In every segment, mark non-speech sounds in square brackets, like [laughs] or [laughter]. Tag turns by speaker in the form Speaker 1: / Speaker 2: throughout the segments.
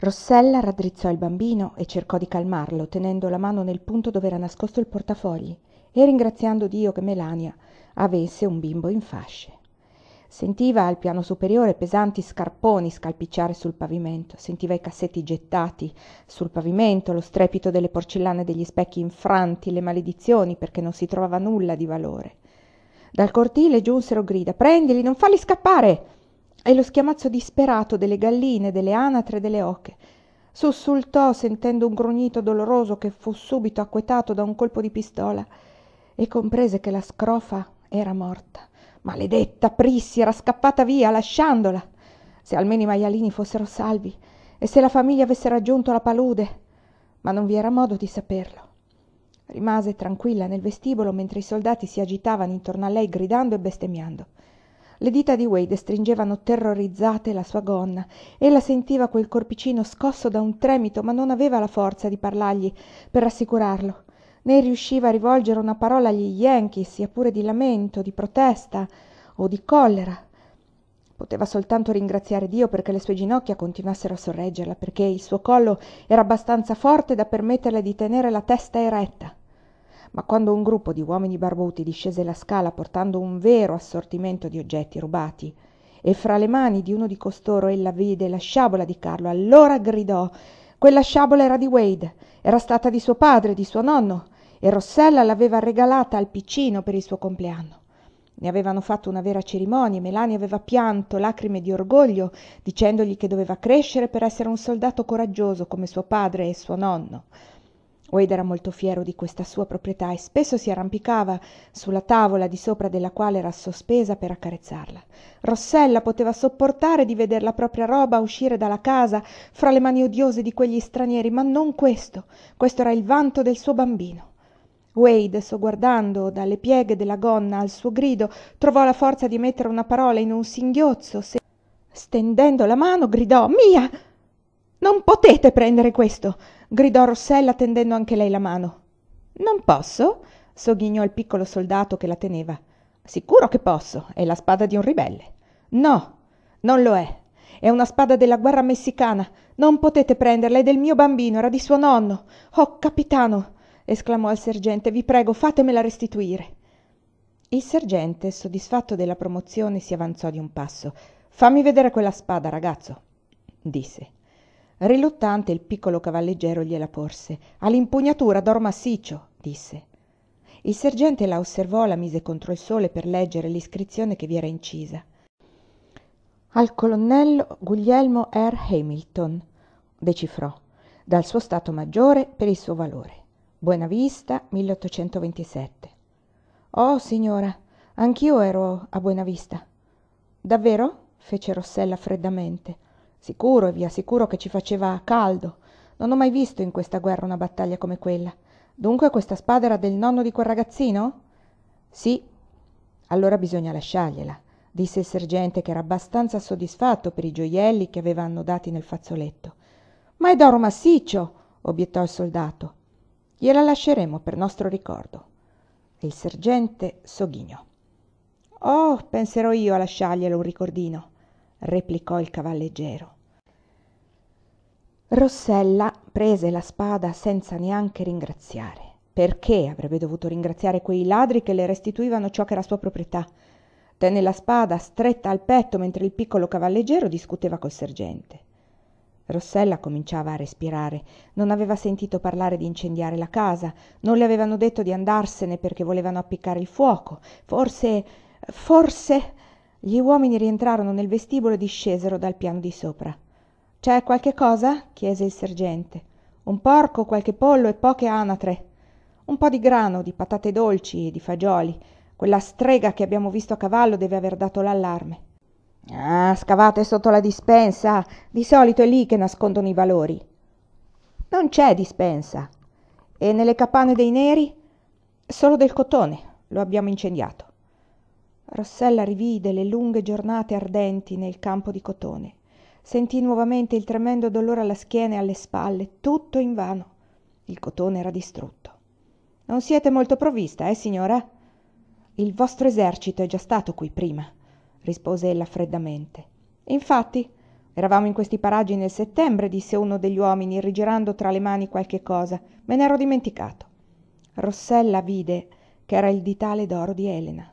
Speaker 1: rossella raddrizzò il bambino e cercò di calmarlo tenendo la mano nel punto dov'era nascosto il portafogli e ringraziando dio che melania avesse un bimbo in fasce sentiva al piano superiore pesanti scarponi scalpicciare sul pavimento sentiva i cassetti gettati sul pavimento lo strepito delle porcellane degli specchi infranti le maledizioni perché non si trovava nulla di valore dal cortile giunsero grida prendili non falli scappare e lo schiamazzo disperato delle galline delle anatre e delle oche sussultò sentendo un grugnito doloroso che fu subito acquetato da un colpo di pistola e comprese che la scrofa era morta maledetta prissi era scappata via lasciandola se almeno i maialini fossero salvi e se la famiglia avesse raggiunto la palude ma non vi era modo di saperlo rimase tranquilla nel vestibolo mentre i soldati si agitavano intorno a lei gridando e bestemmiando le dita di wade stringevano terrorizzate la sua gonna ella sentiva quel corpicino scosso da un tremito ma non aveva la forza di parlargli per rassicurarlo né riusciva a rivolgere una parola agli yankee sia pure di lamento di protesta o di collera poteva soltanto ringraziare dio perché le sue ginocchia continuassero a sorreggerla perché il suo collo era abbastanza forte da permetterle di tenere la testa eretta ma quando un gruppo di uomini barbuti discese la scala portando un vero assortimento di oggetti rubati e fra le mani di uno di costoro ella vide la sciabola di Carlo, allora gridò quella sciabola era di Wade, era stata di suo padre, di suo nonno, e Rossella l'aveva regalata al piccino per il suo compleanno. Ne avevano fatto una vera cerimonia, e Melania aveva pianto lacrime di orgoglio, dicendogli che doveva crescere per essere un soldato coraggioso come suo padre e suo nonno. Wade era molto fiero di questa sua proprietà e spesso si arrampicava sulla tavola di sopra della quale era sospesa per accarezzarla. Rossella poteva sopportare di veder la propria roba uscire dalla casa fra le mani odiose di quegli stranieri, ma non questo. Questo era il vanto del suo bambino. Wade, sogguardando dalle pieghe della gonna al suo grido, trovò la forza di mettere una parola in un singhiozzo. Se... Stendendo la mano, gridò Mia! non potete prendere questo gridò rossella tendendo anche lei la mano non posso sogghignò il piccolo soldato che la teneva sicuro che posso è la spada di un ribelle no non lo è è una spada della guerra messicana non potete prenderla è del mio bambino era di suo nonno oh capitano esclamò il sergente vi prego fatemela restituire il sergente soddisfatto della promozione si avanzò di un passo fammi vedere quella spada ragazzo disse riluttante il piccolo cavalleggero gliela porse All'impugnatura d'oro massiccio disse il sergente la osservò la mise contro il sole per leggere l'iscrizione che vi era incisa al colonnello guglielmo r hamilton decifrò dal suo stato maggiore per il suo valore buenavista oh signora anch'io ero a buenavista davvero fece rossella freddamente sicuro vi assicuro che ci faceva caldo non ho mai visto in questa guerra una battaglia come quella dunque questa spada era del nonno di quel ragazzino sì allora bisogna lasciargliela disse il sergente che era abbastanza soddisfatto per i gioielli che aveva annodati nel fazzoletto ma è d'oro massiccio obiettò il soldato gliela lasceremo per nostro ricordo e il sergente sogghignò oh penserò io a lasciargliela un ricordino replicò il cavalleggero rossella prese la spada senza neanche ringraziare perché avrebbe dovuto ringraziare quei ladri che le restituivano ciò ch'era sua proprietà tenne la spada stretta al petto mentre il piccolo cavalleggero discuteva col sergente rossella cominciava a respirare non aveva sentito parlare di incendiare la casa non le avevano detto di andarsene perché volevano appiccare il fuoco forse forse gli uomini rientrarono nel vestibolo e discesero dal piano di sopra c'è qualche cosa chiese il sergente un porco qualche pollo e poche anatre un po di grano di patate dolci e di fagioli quella strega che abbiamo visto a cavallo deve aver dato l'allarme ah scavate sotto la dispensa di solito è lì che nascondono i valori non c'è dispensa e nelle capanne dei neri solo del cotone lo abbiamo incendiato rossella rivide le lunghe giornate ardenti nel campo di cotone Sentì nuovamente il tremendo dolore alla schiena e alle spalle tutto invano il cotone era distrutto non siete molto provvista eh signora il vostro esercito è già stato qui prima rispose ella freddamente infatti eravamo in questi paraggi nel settembre disse uno degli uomini rigirando tra le mani qualche cosa me n'ero dimenticato rossella vide che era il ditale d'oro di elena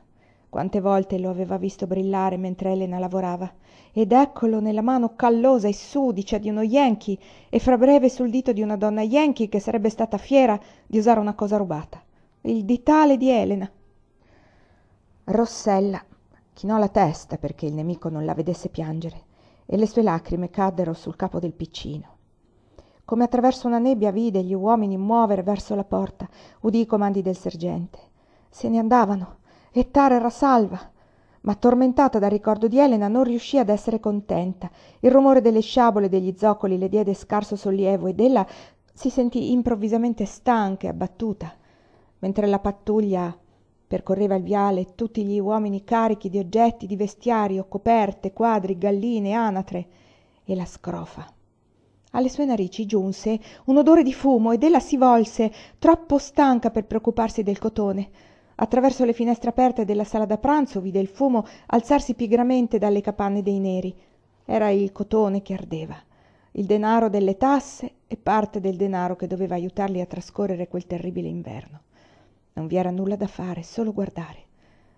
Speaker 1: quante volte lo aveva visto brillare mentre elena lavorava ed eccolo nella mano callosa e sudicia di uno yankee e fra breve sul dito di una donna yankee che sarebbe stata fiera di usare una cosa rubata il ditale di elena rossella chinò la testa perché il nemico non la vedesse piangere e le sue lacrime caddero sul capo del piccino come attraverso una nebbia vide gli uomini muovere verso la porta udì i comandi del sergente se ne andavano e tara era salva ma tormentata dal ricordo di elena non riuscì ad essere contenta il rumore delle sciabole e degli zoccoli le diede scarso sollievo ed ella si sentì improvvisamente stanca e abbattuta mentre la pattuglia percorreva il viale tutti gli uomini carichi di oggetti di vestiario coperte quadri galline anatre e la scrofa alle sue narici giunse un odore di fumo ed ella si volse troppo stanca per preoccuparsi del cotone attraverso le finestre aperte della sala da pranzo vide il fumo alzarsi pigramente dalle capanne dei neri era il cotone che ardeva il denaro delle tasse e parte del denaro che doveva aiutarli a trascorrere quel terribile inverno non vi era nulla da fare solo guardare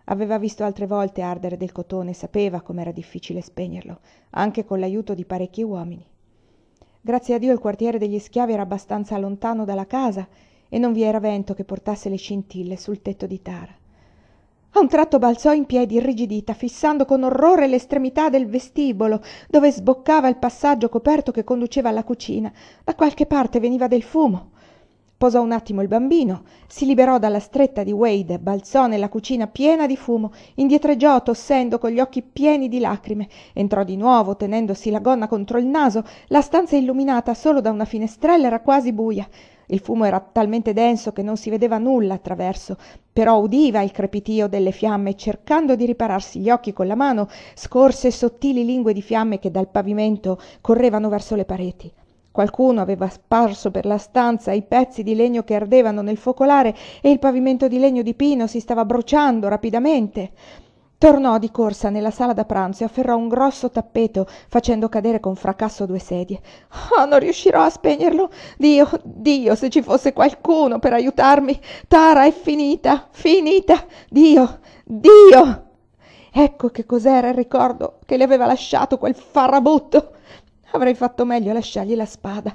Speaker 1: aveva visto altre volte ardere del cotone e sapeva com'era difficile spegnerlo anche con l'aiuto di parecchi uomini grazie a dio il quartiere degli schiavi era abbastanza lontano dalla casa e non vi era vento che portasse le scintille sul tetto di tara a un tratto balzò in piedi irrigidita fissando con orrore l'estremità del vestibolo dove sboccava il passaggio coperto che conduceva alla cucina da qualche parte veniva del fumo posò un attimo il bambino si liberò dalla stretta di wade balzò nella cucina piena di fumo indietreggiò tossendo con gli occhi pieni di lacrime entrò di nuovo tenendosi la gonna contro il naso la stanza illuminata solo da una finestrella era quasi buja il fumo era talmente denso che non si vedeva nulla attraverso però udiva il crepitio delle fiamme e cercando di ripararsi gli occhi con la mano scorse sottili lingue di fiamme che dal pavimento correvano verso le pareti Qualcuno aveva sparso per la stanza i pezzi di legno che ardevano nel focolare e il pavimento di legno di pino si stava bruciando rapidamente tornò di corsa nella sala da pranzo e afferrò un grosso tappeto facendo cadere con fracasso due sedie oh non riuscirò a spegnerlo dio dio se ci fosse qualcuno per aiutarmi tara è finita finita dio dio ecco che cos'era il ricordo che le aveva lasciato quel farabutto avrei fatto meglio a lasciargli la spada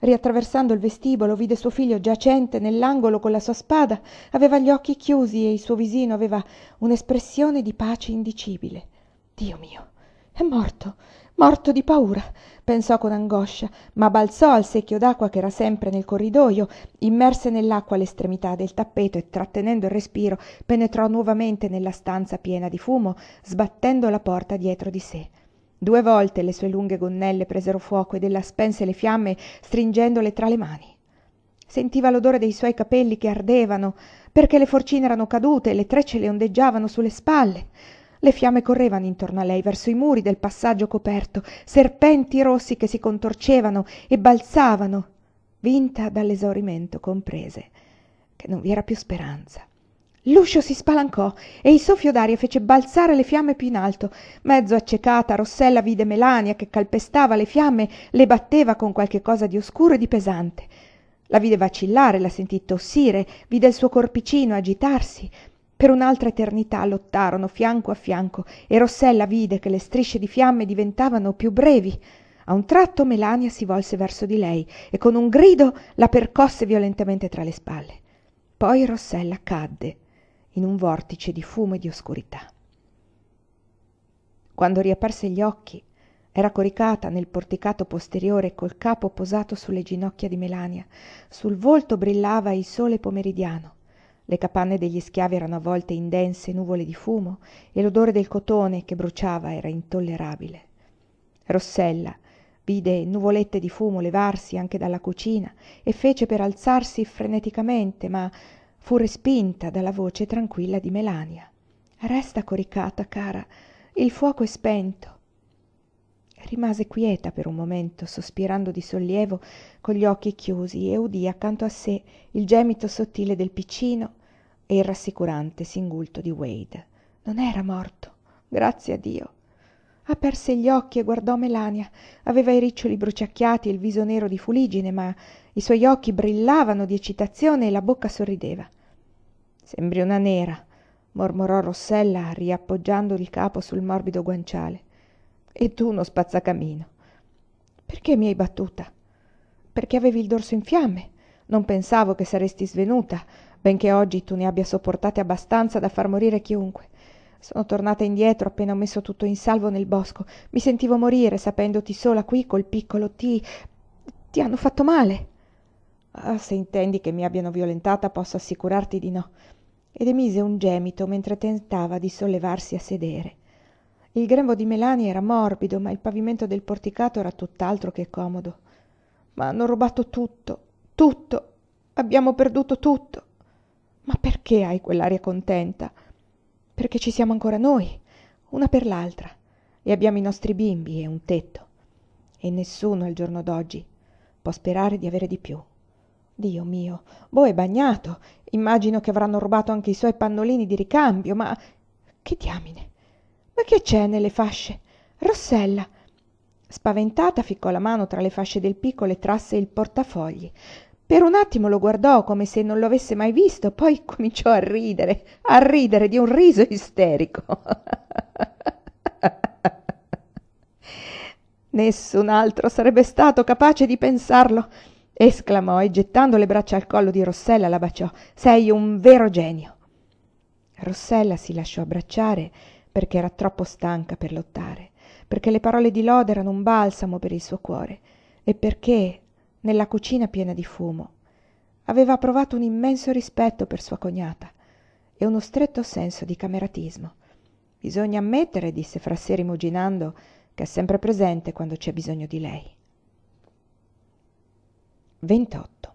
Speaker 1: riattraversando il vestibolo vide suo figlio giacente nell'angolo con la sua spada aveva gli occhi chiusi e il suo visino aveva un'espressione di pace indicibile dio mio è morto morto di paura pensò con angoscia ma balzò al secchio d'acqua che era sempre nel corridoio immerse nell'acqua l'estremità del tappeto e trattenendo il respiro penetrò nuovamente nella stanza piena di fumo sbattendo la porta dietro di sé due volte le sue lunghe gonnelle presero fuoco ed ella spense le fiamme stringendole tra le mani sentiva l'odore dei suoi capelli che ardevano perché le forcine erano cadute e le trecce le ondeggiavano sulle spalle le fiamme correvano intorno a lei verso i muri del passaggio coperto serpenti rossi che si contorcevano e balzavano vinta dall'esaurimento comprese che non vi era più speranza l'uscio si spalancò e il soffio d'aria fece balzare le fiamme più in alto mezzo accecata rossella vide melania che calpestava le fiamme le batteva con qualche cosa di oscuro e di pesante la vide vacillare la sentì tossire vide il suo corpicino agitarsi per un'altra eternità lottarono fianco a fianco e rossella vide che le strisce di fiamme diventavano più brevi a un tratto melania si volse verso di lei e con un grido la percosse violentemente tra le spalle poi rossella cadde in un vortice di fumo e di oscurità. Quando riaperse gli occhi, era coricata nel porticato posteriore col capo posato sulle ginocchia di Melania. Sul volto brillava il sole pomeridiano. Le capanne degli schiavi erano avvolte in dense nuvole di fumo e l'odore del cotone che bruciava era intollerabile. Rossella vide nuvolette di fumo levarsi anche dalla cucina e fece per alzarsi freneticamente, ma fu respinta dalla voce tranquilla di melania resta coricata cara il fuoco è spento rimase quieta per un momento sospirando di sollievo con gli occhi chiusi e udì accanto a sé il gemito sottile del piccino e il rassicurante singulto di wade non era morto grazie a dio aperse gli occhi e guardò melania aveva i riccioli bruciacchiati e il viso nero di fuligine ma i suoi occhi brillavano di eccitazione e la bocca sorrideva sembri una nera mormorò rossella riappoggiando il capo sul morbido guanciale e tu uno spazzacamino perché mi hai battuta perché avevi il dorso in fiamme non pensavo che saresti svenuta benché oggi tu ne abbia sopportate abbastanza da far morire chiunque sono tornata indietro appena ho messo tutto in salvo nel bosco mi sentivo morire sapendoti sola qui col piccolo ti ti hanno fatto male ah se intendi che mi abbiano violentata posso assicurarti di no ed emise un gemito mentre tentava di sollevarsi a sedere il grembo di melani era morbido ma il pavimento del porticato era tutt'altro che comodo Ma hanno rubato tutto tutto abbiamo perduto tutto ma perché hai quell'aria contenta perché ci siamo ancora noi una per l'altra e abbiamo i nostri bimbi e un tetto e nessuno al giorno d'oggi può sperare di avere di più dio mio boh è bagnato immagino che avranno rubato anche i suoi pannolini di ricambio ma che diamine ma che c'è nelle fasce rossella spaventata ficcò la mano tra le fasce del piccolo e trasse il portafogli per un attimo lo guardò come se non lo avesse mai visto poi cominciò a ridere a ridere di un riso isterico [laughs] nessun altro sarebbe stato capace di pensarlo esclamò e gettando le braccia al collo di Rossella la baciò. Sei un vero genio. Rossella si lasciò abbracciare perché era troppo stanca per lottare, perché le parole di Lode erano un balsamo per il suo cuore e perché, nella cucina piena di fumo, aveva provato un immenso rispetto per sua cognata e uno stretto senso di cameratismo. Bisogna ammettere, disse fra sé rimuginando, che è sempre presente quando c'è bisogno di lei. 28.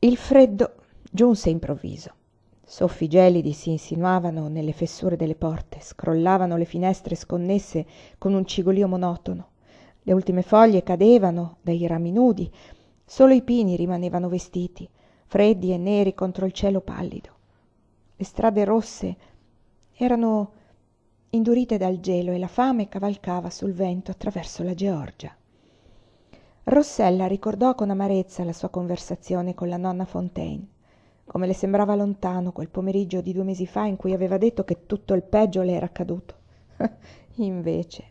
Speaker 1: Il freddo giunse improvviso. Soffi gelidi si insinuavano nelle fessure delle porte, scrollavano le finestre sconnesse con un cigolio monotono. Le ultime foglie cadevano dai rami nudi, solo i pini rimanevano vestiti, freddi e neri contro il cielo pallido. Le strade rosse erano indurite dal gelo e la fame cavalcava sul vento attraverso la Georgia rossella ricordò con amarezza la sua conversazione con la nonna fontaine come le sembrava lontano quel pomeriggio di due mesi fa in cui aveva detto che tutto il peggio le era accaduto [laughs] invece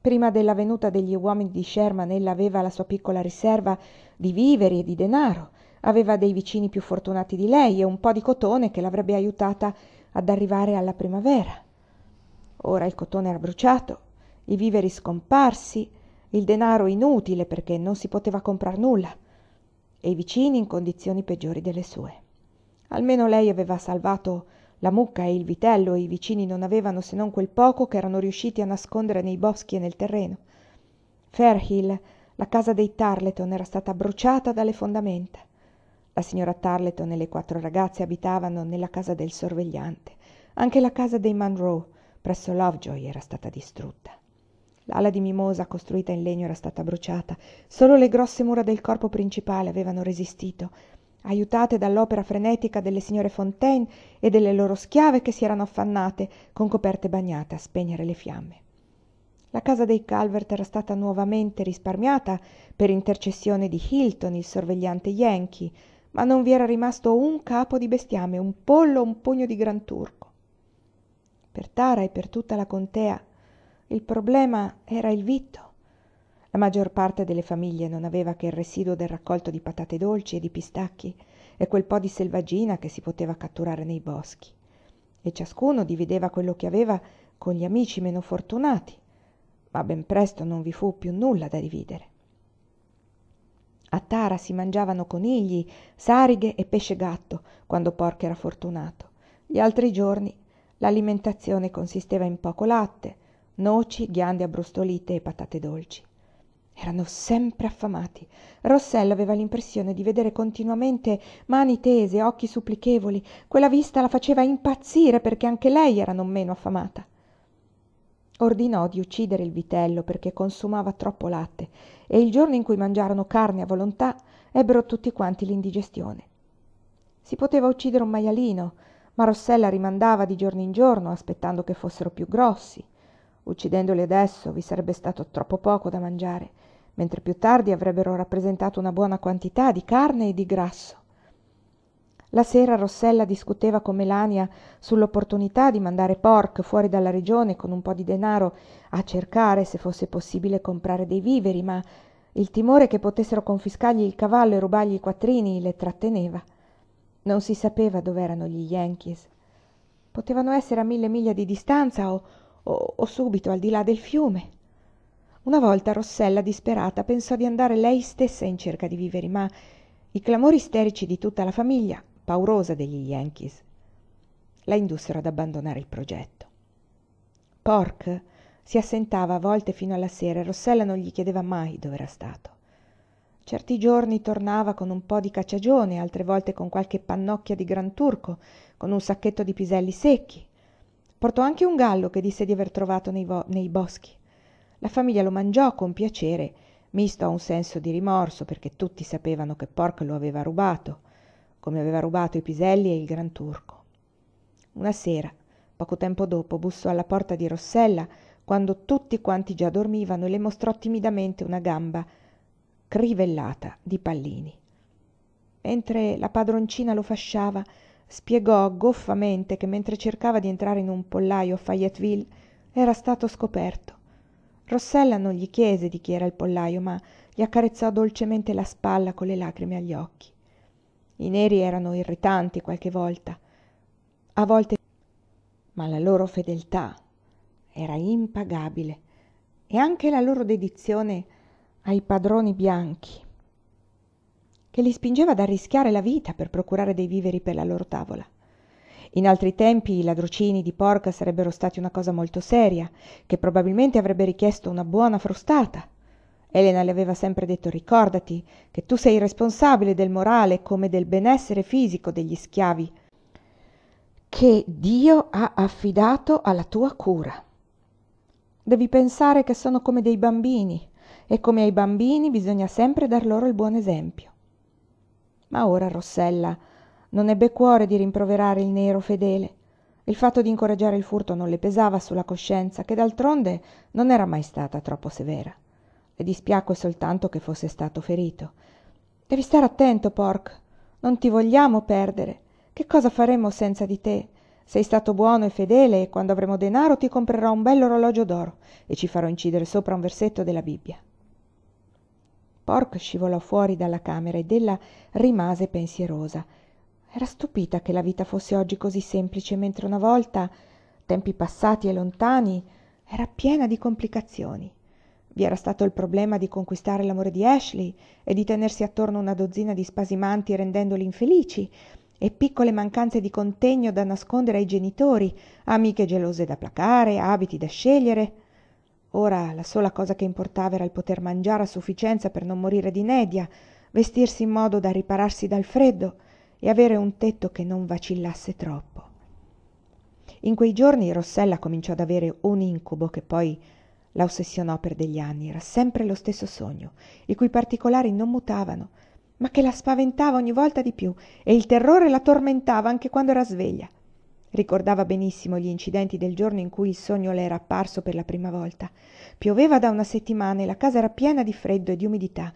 Speaker 1: prima della venuta degli uomini di sherman ella aveva la sua piccola riserva di viveri e di denaro aveva dei vicini più fortunati di lei e un po di cotone che l'avrebbe aiutata ad arrivare alla primavera ora il cotone era bruciato i viveri scomparsi il denaro inutile perché non si poteva comprar nulla e i vicini in condizioni peggiori delle sue. Almeno lei aveva salvato la mucca e il vitello e i vicini non avevano se non quel poco che erano riusciti a nascondere nei boschi e nel terreno. Fairhill, la casa dei Tarleton, era stata bruciata dalle fondamenta. La signora Tarleton e le quattro ragazze abitavano nella casa del sorvegliante. Anche la casa dei Monroe, presso Lovejoy, era stata distrutta l'ala di mimosa costruita in legno era stata bruciata solo le grosse mura del corpo principale avevano resistito Aiutate dall'opera frenetica delle signore fontaine e delle loro schiave che si erano affannate con coperte bagnate a spegnere le fiamme la casa dei calvert era stata nuovamente risparmiata per intercessione di hilton il sorvegliante yankee ma non vi era rimasto un capo di bestiame un pollo o un pugno di gran turco per tara e per tutta la contea il problema era il vitto la maggior parte delle famiglie non aveva che il residuo del raccolto di patate dolci e di pistacchi e quel po di selvaggina che si poteva catturare nei boschi e ciascuno divideva quello che aveva con gli amici meno fortunati ma ben presto non vi fu più nulla da dividere a tara si mangiavano conigli sarighe e pesce gatto quando porco era fortunato gli altri giorni l'alimentazione consisteva in poco latte noci, ghiande abbrustolite e patate dolci. Erano sempre affamati. Rossella aveva l'impressione di vedere continuamente mani tese, occhi supplichevoli. Quella vista la faceva impazzire perché anche lei era non meno affamata. Ordinò di uccidere il vitello perché consumava troppo latte e il giorno in cui mangiarono carne a volontà ebbero tutti quanti l'indigestione. Si poteva uccidere un maialino, ma Rossella rimandava di giorno in giorno aspettando che fossero più grossi uccidendoli adesso vi sarebbe stato troppo poco da mangiare, mentre più tardi avrebbero rappresentato una buona quantità di carne e di grasso. La sera Rossella discuteva con Melania sull'opportunità di mandare Pork fuori dalla regione con un po' di denaro a cercare se fosse possibile comprare dei viveri, ma il timore che potessero confiscargli il cavallo e rubargli i quattrini le tratteneva. Non si sapeva dove erano gli Yankees. Potevano essere a mille miglia di distanza o o, o subito al di là del fiume. Una volta Rossella, disperata, pensò di andare lei stessa in cerca di viveri, ma i clamori isterici di tutta la famiglia, paurosa degli Yankees, la indussero ad abbandonare il progetto. Pork si assentava a volte fino alla sera e Rossella non gli chiedeva mai dove era stato. Certi giorni tornava con un po' di cacciagione, altre volte con qualche pannocchia di gran turco, con un sacchetto di piselli secchi, portò anche un gallo che disse di aver trovato nei, vo- nei boschi la famiglia lo mangiò con piacere misto a un senso di rimorso perché tutti sapevano che pork lo aveva rubato come aveva rubato i piselli e il gran turco una sera poco tempo dopo bussò alla porta di rossella quando tutti quanti già dormivano e le mostrò timidamente una gamba crivellata di pallini mentre la padroncina lo fasciava spiegò goffamente che mentre cercava di entrare in un pollaio a fayetteville era stato scoperto rossella non gli chiese di chi era il pollaio, ma gli accarezzò dolcemente la spalla con le lacrime agli occhi i neri erano irritanti qualche volta a volte ma la loro fedeltà era impagabile e anche la loro dedizione ai padroni bianchi che li spingeva ad arrischiare la vita per procurare dei viveri per la loro tavola. In altri tempi i ladrocini di porca sarebbero stati una cosa molto seria, che probabilmente avrebbe richiesto una buona frustata. Elena le aveva sempre detto ricordati che tu sei responsabile del morale come del benessere fisico degli schiavi, che Dio ha affidato alla tua cura. Devi pensare che sono come dei bambini e come ai bambini bisogna sempre dar loro il buon esempio ma ora rossella non ebbe cuore di rimproverare il nero fedele il fatto di incoraggiare il furto non le pesava sulla coscienza che d'altronde non era mai stata troppo severa le dispiacque soltanto che fosse stato ferito devi stare attento pork non ti vogliamo perdere che cosa faremmo senza di te sei stato buono e fedele e quando avremo denaro ti comprerò un bell'orologio d'oro e ci farò incidere sopra un versetto della Bibbia pork scivolò fuori dalla camera ed ella rimase pensierosa era stupita che la vita fosse oggi così semplice mentre una volta tempi passati e lontani era piena di complicazioni vi era stato il problema di conquistare l'amore di Ashley e di tenersi attorno una dozzina di spasimanti rendendoli infelici e piccole mancanze di contegno da nascondere ai genitori, amiche gelose da placare, abiti da scegliere ora la sola cosa che importava era il poter mangiare a sufficienza per non morire di nedia, vestirsi in modo da ripararsi dal freddo e avere un tetto che non vacillasse troppo in quei giorni rossella cominciò ad avere un incubo che poi la ossessionò per degli anni era sempre lo stesso sogno i cui particolari non mutavano ma che la spaventava ogni volta di più e il terrore la tormentava anche quando era sveglia ricordava benissimo gli incidenti del giorno in cui il sogno le era apparso per la prima volta pioveva da una settimana e la casa era piena di freddo e di umidità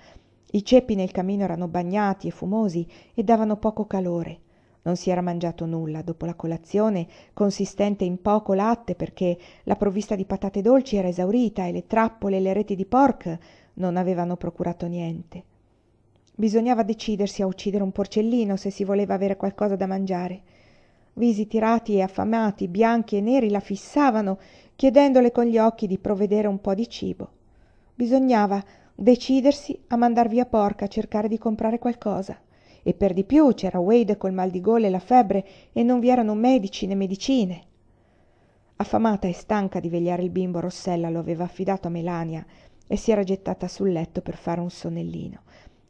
Speaker 1: i ceppi nel camino erano bagnati e fumosi e davano poco calore non si era mangiato nulla dopo la colazione, consistente in poco latte perché la provvista di patate dolci era esaurita e le trappole e le reti di pork non avevano procurato niente. Bisognava decidersi a uccidere un porcellino se si voleva avere qualcosa da mangiare visi tirati e affamati bianchi e neri la fissavano chiedendole con gli occhi di provvedere un po di cibo bisognava decidersi a mandar via porca a cercare di comprare qualcosa e per di più c'era wade col mal di gola e la febbre e non vi erano medici né medicine affamata e stanca di vegliare il bimbo rossella lo aveva affidato a melania e si era gettata sul letto per fare un sonnellino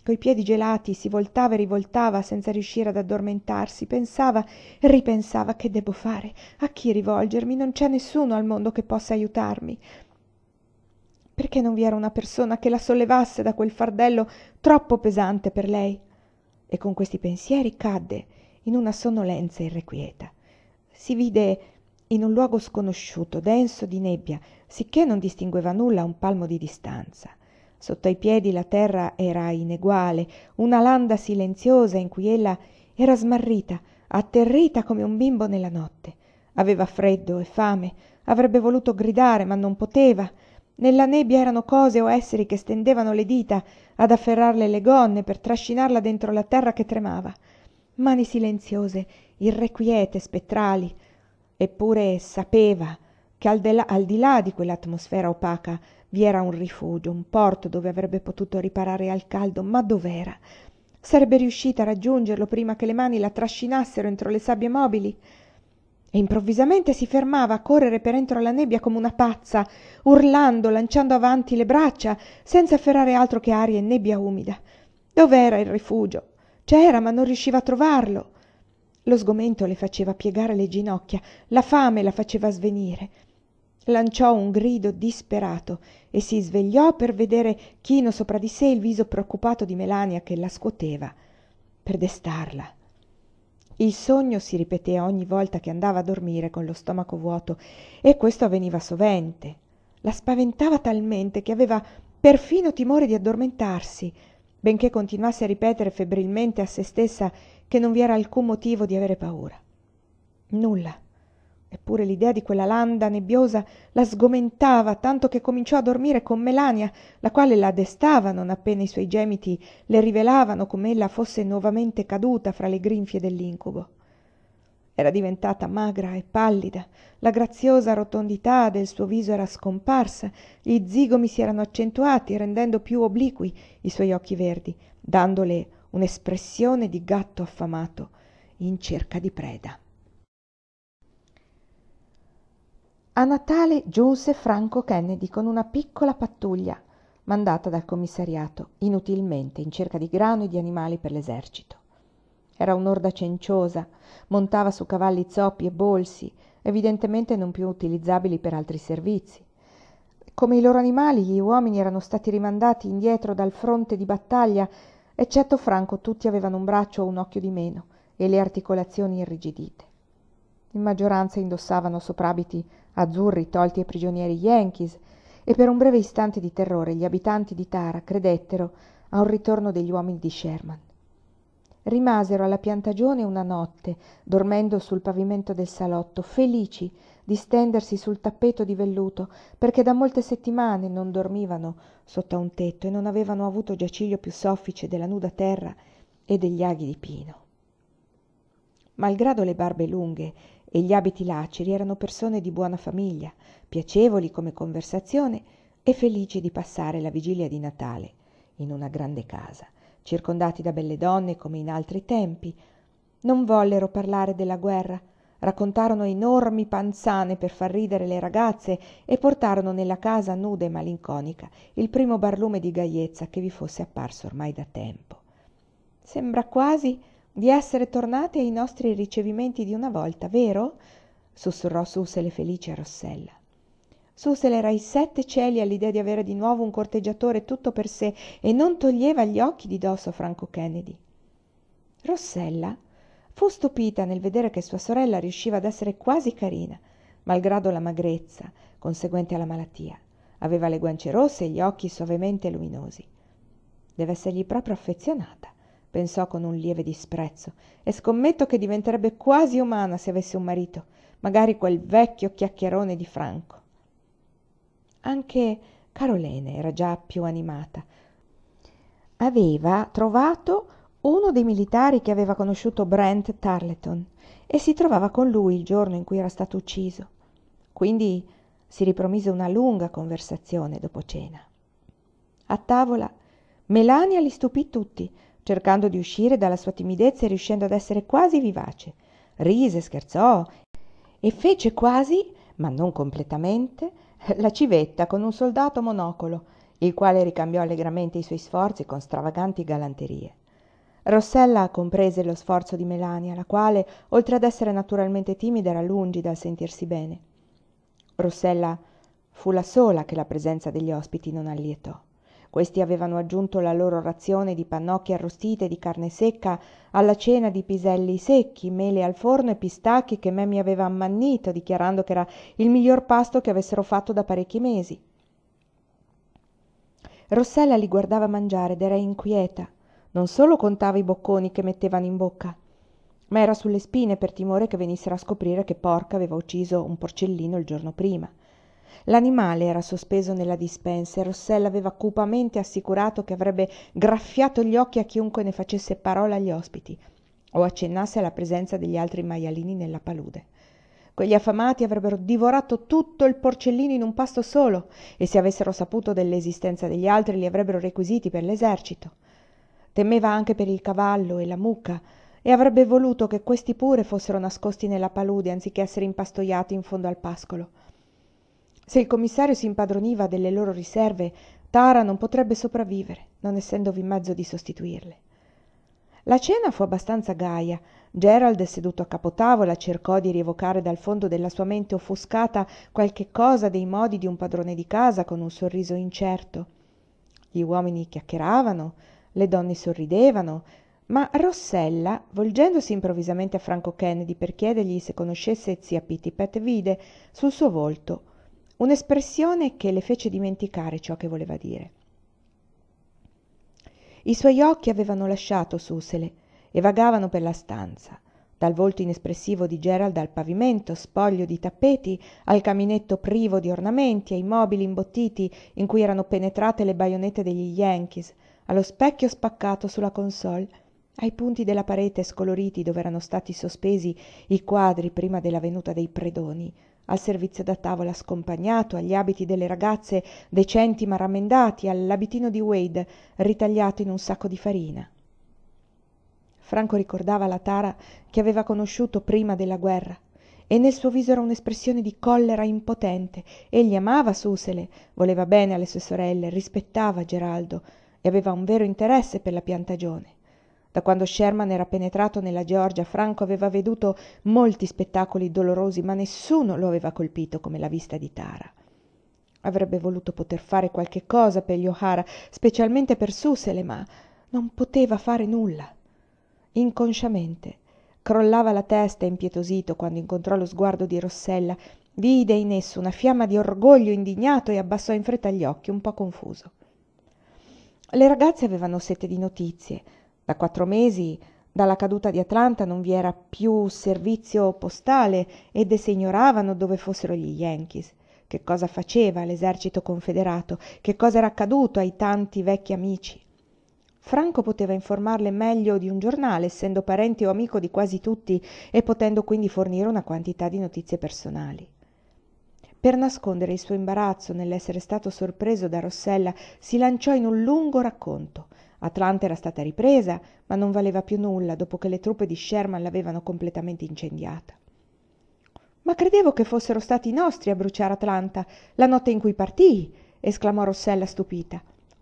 Speaker 1: coi piedi gelati, si voltava e rivoltava senza riuscire ad addormentarsi, pensava e ripensava che devo fare, a chi rivolgermi, non c'è nessuno al mondo che possa aiutarmi. Perché non vi era una persona che la sollevasse da quel fardello troppo pesante per lei? E con questi pensieri cadde in una sonnolenza irrequieta. Si vide in un luogo sconosciuto, denso di nebbia, sicché non distingueva nulla a un palmo di distanza sotto ai piedi la terra era ineguale una landa silenziosa in cui ella era smarrita atterrita come un bimbo nella notte aveva freddo e fame avrebbe voluto gridare ma non poteva nella nebbia erano cose o esseri che stendevano le dita ad afferrarle le gonne per trascinarla dentro la terra che tremava mani silenziose irrequiete spettrali eppure sapeva che al, de al di là di quell'atmosfera opaca vi era un rifugio, un porto dove avrebbe potuto riparare al caldo, ma dov'era? Sarebbe riuscita a raggiungerlo prima che le mani la trascinassero entro le sabbie mobili? E improvvisamente si fermava a correre per entro la nebbia come una pazza, urlando, lanciando avanti le braccia, senza afferrare altro che aria e nebbia umida. Dov'era il rifugio? C'era, ma non riusciva a trovarlo. Lo sgomento le faceva piegare le ginocchia, la fame la faceva svenire lanciò un grido disperato e si svegliò per vedere chino sopra di sé il viso preoccupato di melania che la scuoteva per destarla il sogno si ripeté ogni volta che andava a dormire con lo stomaco vuoto e questo avveniva sovente la spaventava talmente che aveva perfino timore di addormentarsi benché continuasse a ripetere febbrilmente a se stessa che non vi era alcun motivo di avere paura nulla eppure l'idea di quella landa nebbiosa la sgomentava tanto che cominciò a dormire con melania la quale la destava non appena i suoi gemiti le rivelavano com'ella fosse nuovamente caduta fra le grinfie dell'incubo era diventata magra e pallida la graziosa rotondità del suo viso era scomparsa gli zigomi si erano accentuati rendendo più obliqui i suoi occhi verdi dandole un'espressione di gatto affamato in cerca di preda A Natale giunse Franco Kennedy con una piccola pattuglia mandata dal commissariato inutilmente in cerca di grano e di animali per l'esercito. Era un'orda cenciosa, montava su cavalli zoppi e bolsi, evidentemente non più utilizzabili per altri servizi. Come i loro animali, gli uomini erano stati rimandati indietro dal fronte di battaglia, eccetto Franco tutti avevano un braccio o un occhio di meno e le articolazioni irrigidite. In maggioranza indossavano soprabiti azzurri tolti ai prigionieri Yankees e per un breve istante di terrore gli abitanti di Tara credettero a un ritorno degli uomini di Sherman. Rimasero alla piantagione una notte, dormendo sul pavimento del salotto, felici di stendersi sul tappeto di velluto, perché da molte settimane non dormivano sotto a un tetto e non avevano avuto giaciglio più soffice della nuda terra e degli aghi di pino. Malgrado le barbe lunghe e gli abiti laceri erano persone di buona famiglia, piacevoli come conversazione e felici di passare la vigilia di Natale in una grande casa, circondati da belle donne come in altri tempi. Non vollero parlare della guerra, raccontarono enormi panzane per far ridere le ragazze e portarono nella casa nuda e malinconica il primo barlume di gaiezza che vi fosse apparso ormai da tempo. Sembra quasi di essere tornate ai nostri ricevimenti di una volta, vero? sussurrò Susele felice a Rossella. Susele era ai sette cieli all'idea di avere di nuovo un corteggiatore tutto per sé e non toglieva gli occhi di dosso a Franco Kennedy. Rossella fu stupita nel vedere che sua sorella riusciva ad essere quasi carina, malgrado la magrezza conseguente alla malattia. Aveva le guance rosse e gli occhi soavemente luminosi. Deve essergli proprio affezionata pensò con un lieve disprezzo e scommetto che diventerebbe quasi umana se avesse un marito magari quel vecchio chiacchierone di franco anche carolina era già più animata aveva trovato uno dei militari che aveva conosciuto Brent Tarleton e si trovava con lui il giorno in cui era stato ucciso. Quindi si ripromise una lunga conversazione dopo cena. A tavola Melania li stupì tutti cercando di uscire dalla sua timidezza e riuscendo ad essere quasi vivace. Rise, scherzò e fece quasi, ma non completamente, la civetta con un soldato monocolo, il quale ricambiò allegramente i suoi sforzi con stravaganti galanterie. Rossella comprese lo sforzo di Melania, la quale, oltre ad essere naturalmente timida, era lungi dal sentirsi bene. Rossella fu la sola che la presenza degli ospiti non allietò questi avevano aggiunto la loro razione di pannocchie arrostite di carne secca alla cena di piselli secchi mele al forno e pistacchi che memmi aveva ammannito dichiarando ch'era il miglior pasto che avessero fatto da parecchi mesi rossella li guardava mangiare ed era inquieta non solo contava i bocconi che mettevano in bocca ma era sulle spine per timore che venissero a scoprire che porca aveva ucciso un porcellino il giorno prima l'animale era sospeso nella dispensa e rossella aveva cupamente assicurato che avrebbe graffiato gli occhi a chiunque ne facesse parola agli ospiti o accennasse alla presenza degli altri maialini nella palude quegli affamati avrebbero divorato tutto il porcellino in un pasto solo e se avessero saputo dell'esistenza degli altri li avrebbero requisiti per l'esercito temeva anche per il cavallo e la mucca e avrebbe voluto che questi pure fossero nascosti nella palude anziché essere impastoiati in fondo al pascolo se il commissario si impadroniva delle loro riserve tara non potrebbe sopravvivere non essendovi mezzo di sostituirle la cena fu abbastanza gaia. gerald seduto a capotavola cercò di rievocare dal fondo della sua mente offuscata qualche cosa dei modi di un padrone di casa con un sorriso incerto gli uomini chiacchieravano le donne sorridevano ma rossella volgendosi improvvisamente a franco kennedy per chiedergli se conoscesse zia pitipet vide sul suo volto un'espressione che le fece dimenticare ciò che voleva dire. I suoi occhi avevano lasciato Susele e vagavano per la stanza, dal volto inespressivo di Gerald al pavimento spoglio di tappeti, al caminetto privo di ornamenti, ai mobili imbottiti in cui erano penetrate le baionette degli Yankees, allo specchio spaccato sulla console, ai punti della parete scoloriti dove erano stati sospesi i quadri prima della venuta dei predoni, al servizio da tavola scompagnato agli abiti delle ragazze decenti ma rammendati all'abitino di wade ritagliato in un sacco di farina franco ricordava la tara che aveva conosciuto prima della guerra e nel suo viso era un'espressione di collera impotente egli amava susele voleva bene alle sue sorelle rispettava geraldo e aveva un vero interesse per la piantagione da quando sherman era penetrato nella georgia franco aveva veduto molti spettacoli dolorosi ma nessuno lo aveva colpito come la vista di tara avrebbe voluto poter fare qualche cosa per gli o'hara specialmente per susele ma non poteva fare nulla inconsciamente crollava la testa impietosito quando incontrò lo sguardo di rossella vide in esso una fiamma di orgoglio indignato e abbassò in fretta gli occhi un po confuso le ragazze avevano sete di notizie da quattro mesi dalla caduta di atlanta non vi era più servizio postale e desegnoravano dove fossero gli yankees che cosa faceva l'esercito confederato che cosa era accaduto ai tanti vecchi amici franco poteva informarle meglio di un giornale essendo parente o amico di quasi tutti e potendo quindi fornire una quantità di notizie personali per nascondere il suo imbarazzo nell'essere stato sorpreso da rossella si lanciò in un lungo racconto Atlanta era stata ripresa, ma non valeva più nulla dopo che le truppe di Sherman l'avevano completamente incendiata. Ma credevo che fossero stati i nostri a bruciare Atlanta la notte in cui partii, esclamò Rossella stupita.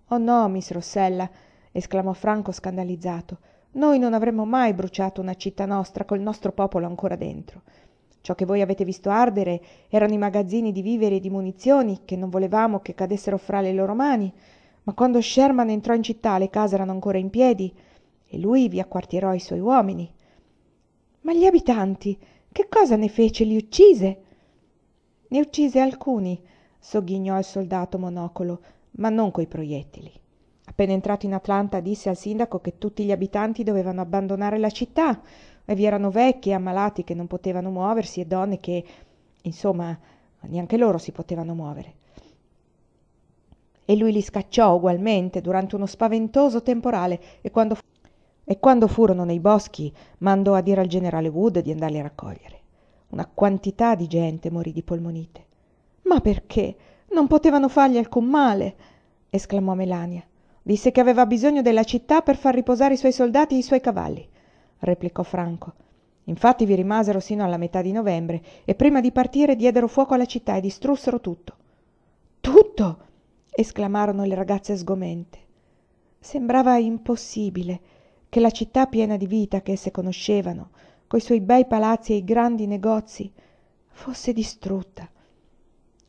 Speaker 1: Oh no, Miss Rossella, esclamò Franco scandalizzato. Noi non avremmo mai bruciato una città nostra col nostro popolo ancora dentro. Ciò che voi avete visto ardere erano i magazzini di viveri e di munizioni che non volevamo che cadessero fra le loro mani ma quando Sherman entrò in città le case erano ancora in piedi e lui vi acquartierò i suoi uomini. Ma gli abitanti, che cosa ne fece? Li uccise? Ne uccise alcuni, sogghignò il soldato monocolo, ma non coi proiettili. Appena entrato in Atlanta disse al sindaco che tutti gli abitanti dovevano abbandonare la città, e vi erano vecchi e ammalati che non potevano muoversi e donne che, insomma, neanche loro si potevano muovere e lui li scacciò ugualmente durante uno spaventoso temporale e quando, e quando furono nei boschi mandò a dire al generale Wood di andarli a raccogliere. Una quantità di gente morì di polmonite. Ma perché? Non potevano fargli alcun male, esclamò Melania. Disse che aveva bisogno della città per far riposare i suoi soldati e i suoi cavalli, replicò Franco. Infatti vi rimasero sino alla metà di novembre e prima di partire diedero fuoco alla città e distrussero tutto. Tutto? esclamarono le ragazze sgomente. Sembrava impossibile che la città piena di vita che esse conoscevano, coi suoi bei palazzi e i grandi negozi, fosse distrutta.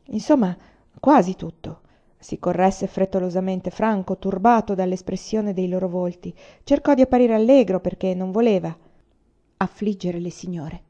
Speaker 1: Insomma, quasi tutto. Si corresse frettolosamente Franco, turbato dall'espressione dei loro volti. Cercò di apparire allegro perché non voleva affliggere le signore.